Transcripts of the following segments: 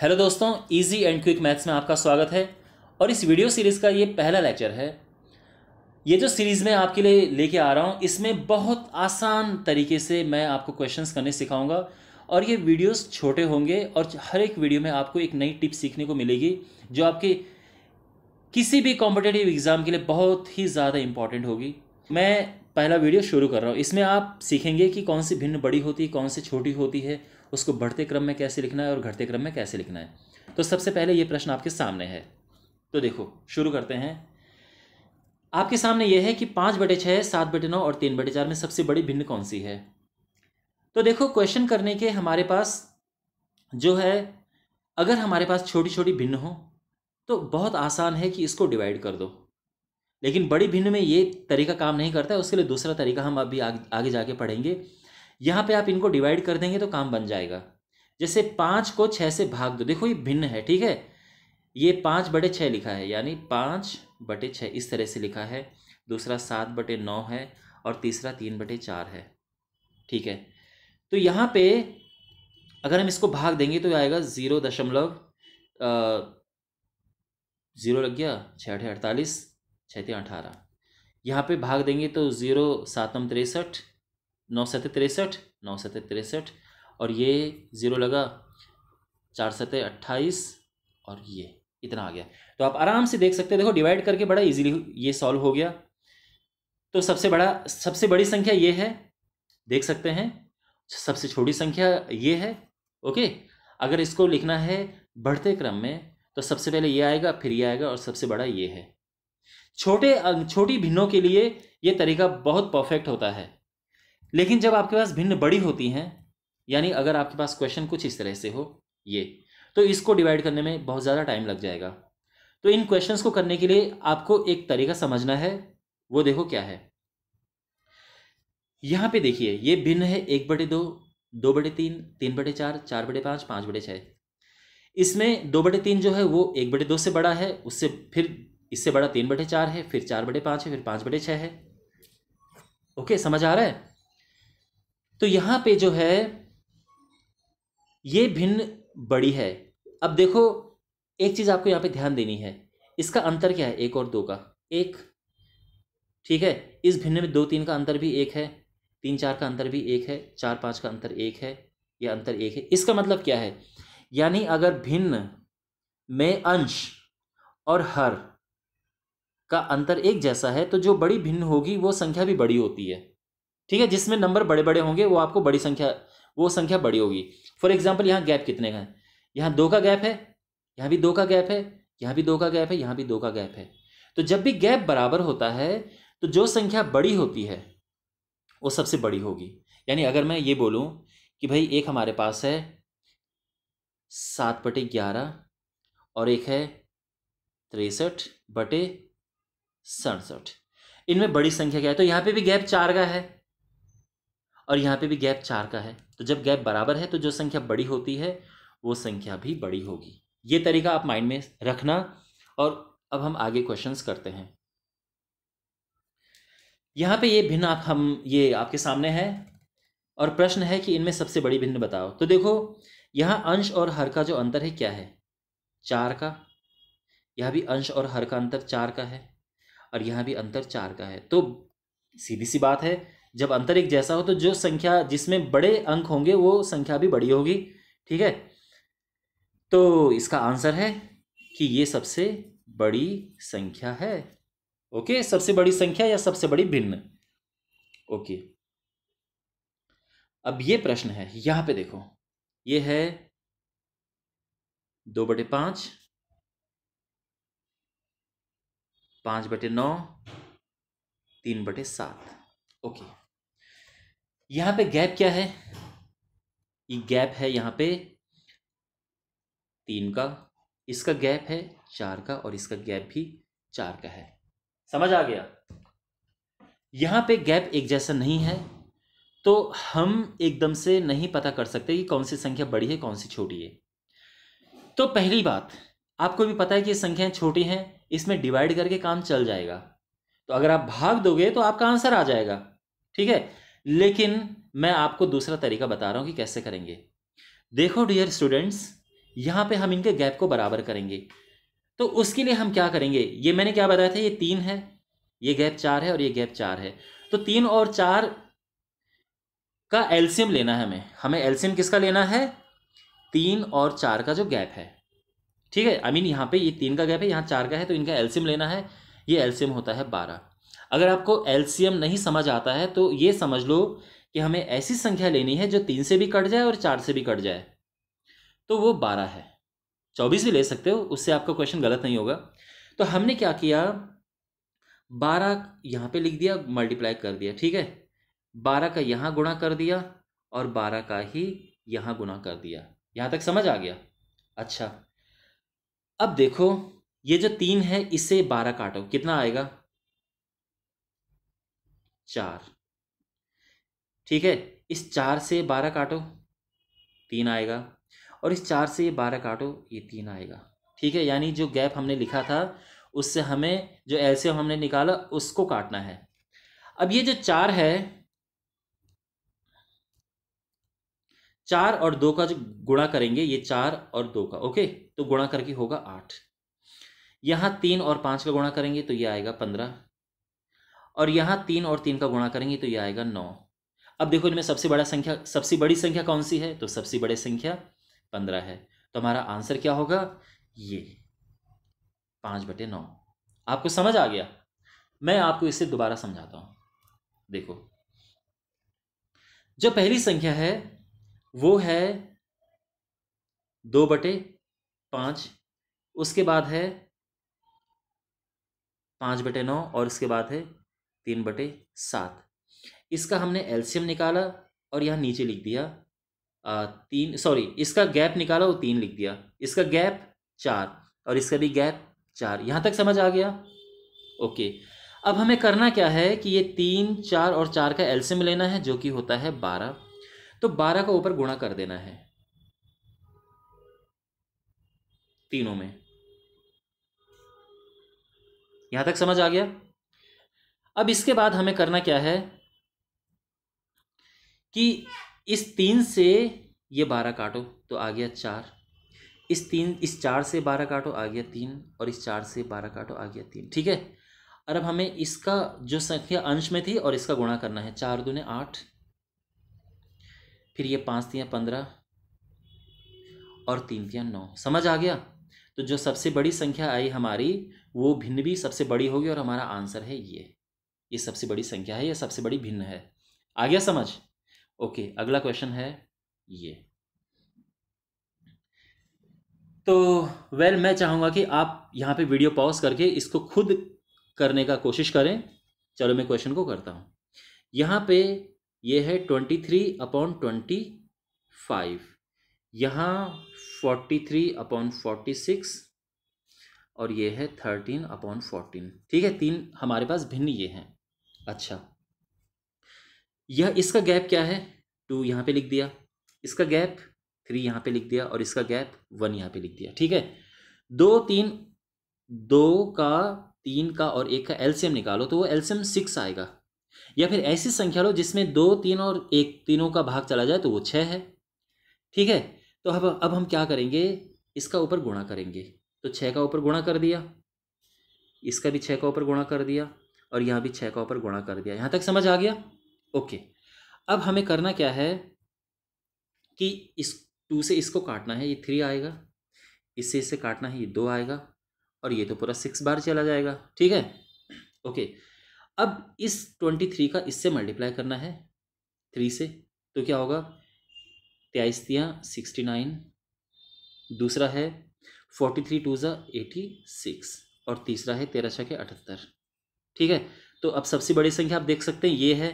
Hello दोस्तों easy and quick maths में आपका स्वागत है और इस वीडियो सीरीज़ का ये पहला लेक्चर है ये जो सीरीज़ मैं आपके लिए लेके आ रहा हूँ इसमें बहुत आसान तरीके से मैं आपको क्वेश्चंस करने सिखाऊंगा और ये वीडियोस छोटे होंगे और हर एक वीडियो में आपको एक नई टिप सीखने को मिलेगी जो आपके किसी भी कॉम्पिटेटिव एग्ज़ाम के लिए बहुत ही ज़्यादा इंपॉर्टेंट होगी मैं पहला वीडियो शुरू कर रहा हूँ इसमें आप सीखेंगे कि कौन सी भिन्न बड़ी होती है कौन सी छोटी होती है उसको बढ़ते क्रम में कैसे लिखना है और घटते क्रम में कैसे लिखना है तो सबसे पहले ये प्रश्न आपके सामने है तो देखो शुरू करते हैं आपके सामने यह है कि पाँच बटे छः सात बटे नौ और तीन बटे चार में सबसे बड़ी भिन्न कौन सी है तो देखो क्वेश्चन करने के हमारे पास जो है अगर हमारे पास छोटी छोटी भिन्न हो तो बहुत आसान है कि इसको डिवाइड कर दो लेकिन बड़ी भिन्न में ये तरीका काम नहीं करता है उसके लिए दूसरा तरीका हम अभी आग, आगे जाके पढ़ेंगे यहाँ पे आप इनको डिवाइड कर देंगे तो काम बन जाएगा जैसे पाँच को छः से भाग दो देखो ये भिन्न है ठीक है ये पाँच बटे छः लिखा है यानी पाँच बटे छः इस तरह से लिखा है दूसरा सात बटे नौ है और तीसरा तीन बटे चार है ठीक है तो यहाँ पे अगर हम इसको भाग देंगे तो आएगा ज़ीरो दशमलव ज़ीरो लग गया छः अठे अड़तालीस छः अठारह यहाँ पे भाग देंगे तो ज़ीरो सातम तिरसठ नौ सत्य तिरसठ नौ सत्य तिरसठ और ये ज़ीरो लगा चार सत अट्ठाईस और ये इतना आ गया तो आप आराम से देख सकते हैं देखो डिवाइड करके बड़ा इजीली ये सॉल्व हो गया तो सबसे बड़ा सबसे बड़ी संख्या ये है देख सकते हैं सबसे छोटी संख्या ये है ओके अगर इसको लिखना है बढ़ते क्रम में तो सबसे पहले ये आएगा फिर ये आएगा और सबसे बड़ा ये है छोटे छोटी भिन्नों के लिए ये तरीका बहुत परफेक्ट होता है लेकिन जब आपके पास भिन्न बड़ी होती हैं यानी अगर आपके पास क्वेश्चन कुछ इस तरह से हो ये तो इसको डिवाइड करने में बहुत ज़्यादा टाइम लग जाएगा तो इन क्वेश्चंस को करने के लिए आपको एक तरीका समझना है वो देखो क्या है यहाँ पे देखिए ये भिन्न है एक बटे दो दो बटे तीन तीन बटे चार चार बटे पाँच पाँच बटे छः इसमें दो बटे तीन जो है वो एक बटे दो से बड़ा है उससे फिर इससे बड़ा तीन बटे चार है फिर चार बटे पाँच है फिर पाँच बटे छः है ओके समझ आ रहा है तो यहाँ पे जो है ये भिन्न बड़ी है अब देखो एक चीज़ आपको यहाँ पे ध्यान देनी है इसका अंतर क्या है एक और दो का एक ठीक है इस भिन्न में दो तीन का अंतर भी एक है तीन चार का अंतर भी एक है चार पाँच का अंतर एक है यह अंतर एक है इसका मतलब क्या है यानी अगर भिन्न में अंश और हर का अंतर एक जैसा है तो जो बड़ी भिन्न होगी वो संख्या भी बड़ी होती है ठीक है जिसमें नंबर बड़े बड़े होंगे वो आपको बड़ी संख्या वो संख्या बड़ी होगी फॉर एग्जाम्पल यहाँ गैप कितने का है यहाँ दो का गैप है यहाँ भी दो का गैप है यहाँ भी दो का गैप है यहाँ भी दो का गैप है तो जब भी गैप बराबर होता है तो जो संख्या बड़ी होती है वो सबसे बड़ी होगी यानी अगर मैं ये बोलूँ कि भाई एक हमारे पास है सात बटे ग्यारह और एक है तिरसठ बटे सड़सठ इनमें बड़ी संख्या क्या है तो यहाँ पे भी गैप चार का है और यहाँ पे भी गैप चार का है तो जब गैप बराबर है तो जो संख्या बड़ी होती है वो संख्या भी बड़ी होगी ये तरीका आप माइंड में रखना और अब हम आगे क्वेश्चंस करते हैं यहाँ पे ये भिन्न आप हम ये आपके सामने है और प्रश्न है कि इनमें सबसे बड़ी भिन्न बताओ तो देखो यहाँ अंश और हर का जो अंतर है क्या है चार का यह भी अंश और हर का अंतर चार का है और यहाँ भी अंतर चार का है तो सीधी सी बात है जब अंतर एक जैसा हो तो जो संख्या जिसमें बड़े अंक होंगे वो संख्या भी बड़ी होगी ठीक है तो इसका आंसर है कि ये सबसे बड़ी संख्या है ओके सबसे बड़ी संख्या या सबसे बड़ी भिन्न ओके अब ये प्रश्न है यहां पे देखो ये है दो बटे पांच पाँच बटे नौ तीन बटे सात ओके यहाँ पे गैप क्या है ये गैप है यहाँ पे तीन का इसका गैप है चार का और इसका गैप भी चार का है समझ आ गया यहाँ पे गैप एक जैसा नहीं है तो हम एकदम से नहीं पता कर सकते कि कौन सी संख्या बड़ी है कौन सी छोटी है तो पहली बात आपको भी पता है कि ये संख्याएं छोटी हैं इसमें डिवाइड करके काम चल जाएगा तो अगर आप भाग दोगे तो आपका आंसर आ जाएगा ठीक है लेकिन मैं आपको दूसरा तरीका बता रहा हूँ कि कैसे करेंगे देखो डियर स्टूडेंट्स यहाँ पे हम इनके गैप को बराबर करेंगे तो उसके लिए हम क्या करेंगे ये मैंने क्या बताया था ये तीन है ये गैप चार है और ये गैप चार है तो तीन और चार का एल्सियम लेना है हमें हमें एल्सियम किसका लेना है तीन और चार का जो गैप है ठीक है आई मीन यहाँ पे ये तीन का गैप है यहाँ चार का है तो इनका एल्सियम लेना है ये एल्सियम होता है बारह अगर आपको एल्सियम नहीं समझ आता है तो ये समझ लो कि हमें ऐसी संख्या लेनी है जो तीन से भी कट जाए और चार से भी कट जाए तो वो बारह है चौबीस भी ले सकते हो उससे आपका क्वेश्चन गलत नहीं होगा तो हमने क्या किया बारह यहाँ पे लिख दिया मल्टीप्लाई कर दिया ठीक है बारह का यहाँ गुणा कर दिया और बारह का ही यहाँ गुणा कर दिया यहाँ तक समझ आ गया अच्छा अब देखो ये जो तीन है इससे बारह काटो कितना आएगा चार ठीक है इस चार से बारह काटो तीन आएगा और इस चार से बारह काटो ये तीन आएगा ठीक है यानी जो गैप हमने लिखा था उससे हमें जो एल्सियम हमने निकाला उसको काटना है अब ये जो चार है चार और दो का जो गुणा करेंगे ये चार और दो का ओके तो गुणा करके होगा आठ यहां तीन और पांच का गुणा करेंगे तो ये आएगा पंद्रह और यहां तीन और तीन का गुणा करेंगे तो ये आएगा नौ अब देखो इनमें सबसे बड़ा संख्या सबसे बड़ी संख्या कौन सी है तो सबसे बड़ी संख्या पंद्रह है तो हमारा आंसर क्या होगा ये पांच बटे नौ आपको समझ आ गया मैं आपको इसे दोबारा समझाता हूं देखो जो पहली संख्या है वो है दो बटे पाँच उसके बाद है पाँच बटे नौ और उसके बाद है तीन बटे सात इसका हमने एल्शियम निकाला और यहाँ नीचे लिख दिया आ, तीन सॉरी इसका गैप निकाला वो तीन लिख दिया इसका गैप चार और इसका भी गैप चार यहाँ तक समझ आ गया ओके अब हमें करना क्या है कि ये तीन चार और चार का एल्शियम लेना है जो कि होता है बारह तो बारह का ऊपर गुणा कर देना है तीनों में यहां तक समझ आ गया अब इसके बाद हमें करना क्या है कि इस तीन से ये बारह काटो तो आ गया चार इस तीन इस चार से बारह काटो आ गया तीन और इस चार से बारह काटो आ गया तीन ठीक है और अब हमें इसका जो संख्या अंश में थी और इसका गुणा करना है चार दूने आठ फिर ये पाँच तियाँ पंद्रह और तीन तियाँ नौ समझ आ गया तो जो सबसे बड़ी संख्या आई हमारी वो भिन्न भी सबसे बड़ी होगी और हमारा आंसर है ये ये सबसे बड़ी संख्या है या सबसे बड़ी भिन्न है आ गया समझ ओके अगला क्वेश्चन है ये तो वेल well, मैं चाहूँगा कि आप यहाँ पे वीडियो पॉज करके इसको खुद करने का कोशिश करें चलो मैं क्वेश्चन को करता हूँ यहाँ पे ये है twenty three upon twenty five यहाँ forty three upon forty six और ये है थर्टीन अपॉन फोर्टीन ठीक है तीन हमारे पास भिन्न ये हैं अच्छा यह इसका गैप क्या है टू यहाँ पे लिख दिया इसका गैप थ्री यहाँ पे लिख दिया और इसका गैप वन यहाँ पे लिख दिया ठीक है दो तीन दो का तीन का और एक का एल्सियम निकालो तो वो एल्सियम सिक्स आएगा या फिर ऐसी संख्या लो जिसमें दो तीन और एक तीनों का भाग चला जाए तो वो छः है ठीक है तो अब अब हम क्या करेंगे इसका ऊपर गुणा करेंगे तो छः का ऊपर गुणा कर दिया इसका भी छः का ऊपर गुणा कर दिया और यहाँ भी छः का ऊपर गुणा कर दिया यहाँ तक समझ आ गया ओके अब हमें करना क्या है कि इस टू से इसको काटना है ये थ्री आएगा इससे इसे काटना है ये दो आएगा और ये तो पूरा सिक्स बार चला जाएगा ठीक है ओके okay. अब इस ट्वेंटी थ्री का इससे मल्टीप्लाई करना है थ्री से तो क्या होगा तेईस तिया सिक्सटी नाइन दूसरा है फोर्टी थ्री टू ज़ा एटी सिक्स और तीसरा है तेरह छः के अठहत्तर ठीक है तो अब सबसे बड़ी संख्या आप देख सकते हैं ये है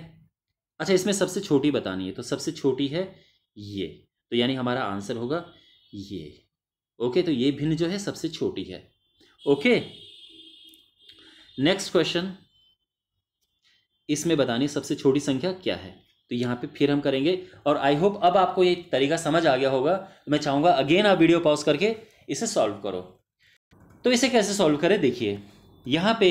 अच्छा इसमें सबसे छोटी बतानी है तो सबसे छोटी है ये तो यानी हमारा आंसर होगा ये ओके तो ये भिन्न जो है सबसे छोटी है ओके नेक्स्ट क्वेश्चन इसमें बतानी सबसे छोटी संख्या क्या है तो यहाँ पे फिर हम करेंगे और आई होप अब आपको ये तरीका समझ आ गया होगा तो मैं चाहूँगा अगेन आप वीडियो पॉज करके इसे सॉल्व करो तो इसे कैसे सॉल्व करें देखिए यहाँ पे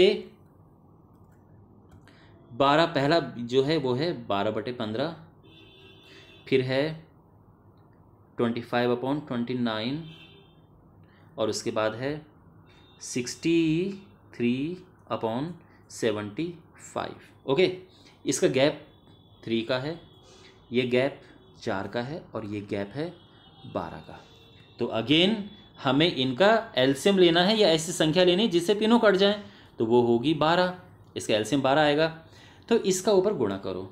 बारह पहला जो है वो है बारह बटे पंद्रह फिर है twenty five upon twenty nine और उसके बाद है sixty three upon seventy five okay इसका गैप थ्री का है ये गैप चार का है और ये गैप है बारह का तो अगेन हमें इनका एल्सियम लेना है या ऐसी संख्या लेनी है जिससे तीनों कट जाएं तो वो होगी बारह इसका एल्सियम बारह आएगा तो इसका ऊपर गुणा करो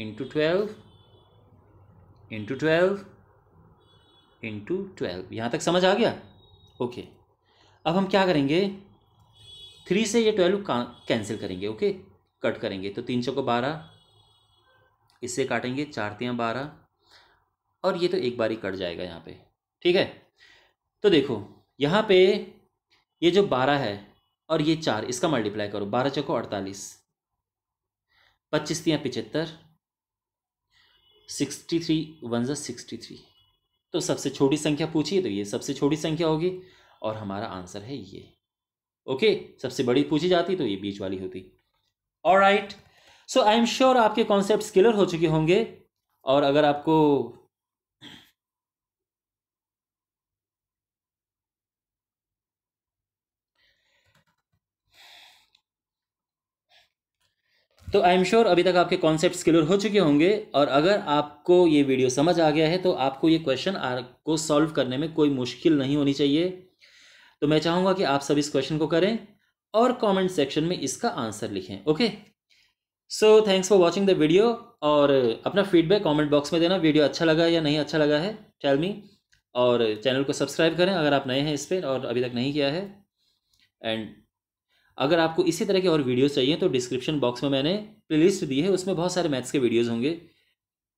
into twelve into twelve into twelve यहाँ तक समझ आ गया ओके अब हम क्या करेंगे थ्री से ये ट्वेल्व कैंसिल करेंगे ओके कट करेंगे तो तीन चौको बारह इससे काटेंगे चार तियाँ बारह और ये तो एक बार ही कट जाएगा यहाँ पे ठीक है तो देखो यहाँ पे ये जो बारह है और ये चार इसका मल्टीप्लाई करो बारह चौको अड़तालीस पच्चीस तियाँ पिचहत्तर sixty three one sixty three तो सबसे छोटी संख्या पूछिए तो ये सबसे छोटी संख्या होगी और हमारा आंसर है ये ओके सबसे बड़ी पूछी जाती तो ये बीच वाली होती और right so I am sure आपके कॉन्सेप्ट क्लियर हो चुके होंगे और अगर आपको तो आई एम श्योर अभी तक आपके कॉन्सेप्ट क्लियर हो चुके होंगे और अगर आपको ये वीडियो समझ आ गया है तो आपको ये क्वेश्चन को सॉल्व करने में कोई मुश्किल नहीं होनी चाहिए तो मैं चाहूँगा कि आप सब इस क्वेश्चन को करें और कमेंट सेक्शन में इसका आंसर लिखें okay so thanks for watching the video और अपना फीडबैक कमेंट बॉक्स में देना वीडियो अच्छा लगा या नहीं अच्छा लगा है टेल मी और चैनल को सब्सक्राइब करें अगर आप नए हैं इस पर और अभी तक नहीं किया है एंड अगर आपको इसी तरह के और वीडियोज़ चाहिए तो डिस्क्रिप्शन बॉक्स में मैंने प्ले दी है उसमें बहुत सारे मैथ्स के वीडियोज़ होंगे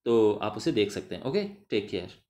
तो आप उसे देख सकते हैं ओके टेक केयर